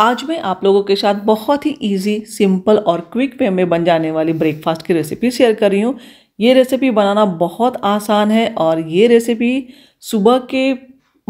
आज मैं आप लोगों के साथ बहुत ही इजी, सिंपल और क्विक वे में बन जाने वाली ब्रेकफास्ट की रेसिपी शेयर कर रही हूँ ये रेसिपी बनाना बहुत आसान है और ये रेसिपी सुबह के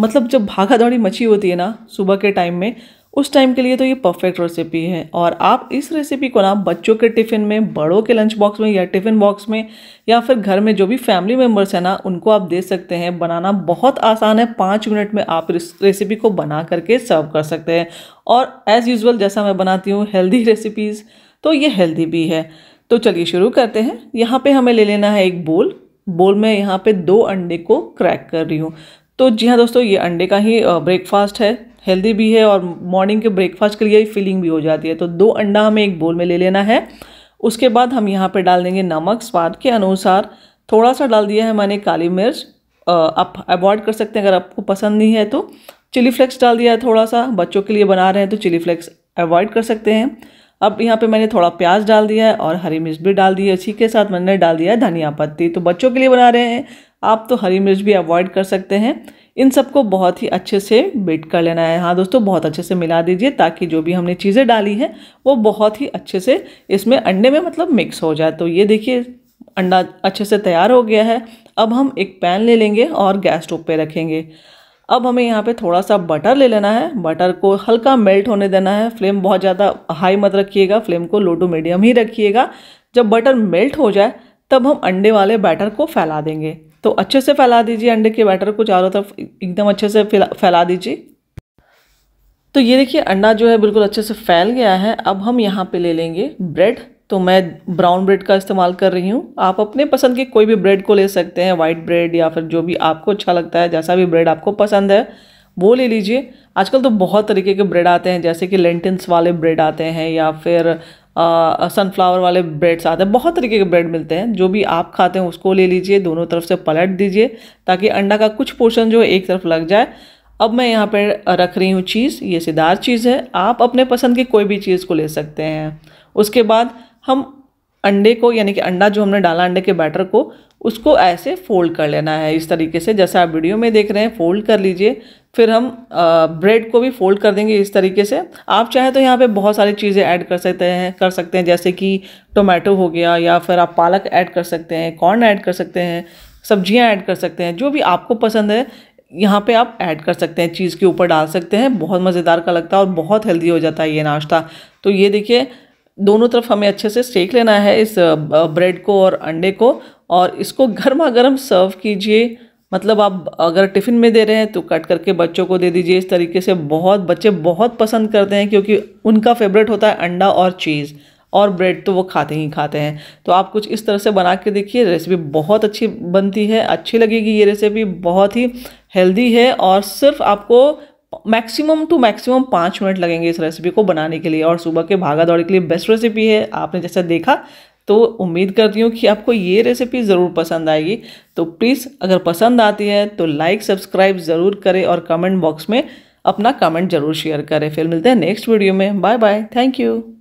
मतलब जब भागा दौड़ी मची होती है ना सुबह के टाइम में उस टाइम के लिए तो ये परफेक्ट रेसिपी है और आप इस रेसिपी को ना बच्चों के टिफ़िन में बड़ों के लंच बॉक्स में या टिफ़िन बॉक्स में या फिर घर में जो भी फैमिली मेम्बर्स हैं ना उनको आप दे सकते हैं बनाना बहुत आसान है पाँच मिनट में आप इस रेसिपी को बना करके सर्व कर सकते हैं और एज़ यूज़ुअल जैसा मैं बनाती हूँ हेल्दी रेसिपीज़ तो ये हेल्दी भी है तो चलिए शुरू करते हैं यहाँ पर हमें ले लेना है एक बोल बोल में यहाँ पर दो अंडे को क्रैक कर रही हूँ तो जी हाँ दोस्तों ये अंडे का ही ब्रेकफास्ट है हेल्दी भी है और मॉर्निंग के ब्रेकफास्ट के लिए फिलिंग भी हो जाती है तो दो अंडा हमें एक बोल में ले लेना है उसके बाद हम यहाँ पर डाल देंगे नमक स्वाद के अनुसार थोड़ा सा डाल दिया है मैंने काली मिर्च आप अवॉइड कर सकते हैं अगर आपको पसंद नहीं है तो चिली फ्लेक्स डाल दिया है थोड़ा सा बच्चों के लिए बना रहे हैं तो चिली फ्लेक्स अवॉइड कर सकते हैं अब यहाँ पे मैंने थोड़ा प्याज डाल दिया है और हरी मिर्च भी डाल दी है इसी के साथ मैंने डाल दिया है धनिया पत्ती तो बच्चों के लिए बना रहे हैं आप तो हरी मिर्च भी अवॉइड कर सकते हैं इन सबको बहुत ही अच्छे से बीट कर लेना है हाँ दोस्तों बहुत अच्छे से मिला दीजिए ताकि जो भी हमने चीज़ें डाली हैं वो बहुत ही अच्छे से इसमें अंडे में मतलब मिक्स हो जाए तो ये देखिए अंडा अच्छे से तैयार हो गया है अब हम एक पैन ले लेंगे और गैस स्टोव पे रखेंगे अब हमें यहाँ पे थोड़ा सा बटर ले लेना है बटर को हल्का मेल्ट होने देना है फ्लेम बहुत ज़्यादा हाई मत रखिएगा फ्लेम को लो टू मीडियम ही रखिएगा जब बटर मेल्ट हो जाए तब हम अंडे वाले बैटर को फैला देंगे तो अच्छे से फैला दीजिए अंडे के बैटर को चारों तरफ एकदम अच्छे से फैला दीजिए तो ये देखिए अंडा जो है बिल्कुल अच्छे से फैल गया है अब हम यहाँ पे ले लेंगे ब्रेड तो मैं ब्राउन ब्रेड का इस्तेमाल कर रही हूँ आप अपने पसंद के कोई भी ब्रेड को ले सकते हैं वाइट ब्रेड या फिर जो भी आपको अच्छा लगता है जैसा भी ब्रेड आपको पसंद है वो ले लीजिए आजकल तो बहुत तरीके के ब्रेड आते हैं जैसे कि लेंटिन्स वाले ब्रेड आते हैं या फिर सनफ्लावर वाले ब्रेड्स आते हैं बहुत तरीके के ब्रेड मिलते हैं जो भी आप खाते हैं उसको ले लीजिए दोनों तरफ से पलट दीजिए ताकि अंडा का कुछ पोर्शन जो है एक तरफ लग जाए अब मैं यहाँ पर रख रही हूँ चीज़ ये सीधार चीज़ है आप अपने पसंद की कोई भी चीज़ को ले सकते हैं उसके बाद हम अंडे को यानी कि अंडा जो हमने डाला अंडे के बैटर को उसको ऐसे फोल्ड कर लेना है इस तरीके से जैसे आप वीडियो में देख रहे हैं फोल्ड कर लीजिए फिर हम ब्रेड को भी फोल्ड कर देंगे इस तरीके से आप चाहे तो यहाँ पे बहुत सारी चीज़ें ऐड कर सकते हैं कर सकते हैं जैसे कि टोमेटो हो गया या फिर आप पालक ऐड कर सकते हैं कॉर्न ऐड कर सकते हैं सब्जियाँ ऐड कर सकते हैं जो भी आपको पसंद है यहाँ पे आप ऐड कर सकते हैं चीज़ के ऊपर डाल सकते हैं बहुत मज़ेदार का लगता है और बहुत हेल्दी हो जाता है ये नाश्ता तो ये देखिए दोनों तरफ हमें अच्छे से सेक लेना है इस ब्रेड को और अंडे को और इसको गर्मा गर्म सर्व कीजिए मतलब आप अगर टिफ़िन में दे रहे हैं तो कट करके बच्चों को दे दीजिए इस तरीके से बहुत बच्चे बहुत पसंद करते हैं क्योंकि उनका फेवरेट होता है अंडा और चीज़ और ब्रेड तो वो खाते ही खाते हैं तो आप कुछ इस तरह से बना के देखिए रेसिपी बहुत अच्छी बनती है अच्छी लगेगी ये रेसिपी बहुत ही हेल्दी है और सिर्फ आपको मैक्सिमम टू मैक्सिमम पाँच मिनट लगेंगे इस रेसिपी को बनाने के लिए और सुबह के भागा दौड़ी के लिए बेस्ट रेसिपी है आपने जैसा देखा तो उम्मीद करती हूँ कि आपको ये रेसिपी ज़रूर पसंद आएगी तो प्लीज़ अगर पसंद आती है तो लाइक सब्सक्राइब ज़रूर करें और कमेंट बॉक्स में अपना कमेंट ज़रूर शेयर करें फिर मिलते हैं नेक्स्ट वीडियो में बाय बाय थैंक यू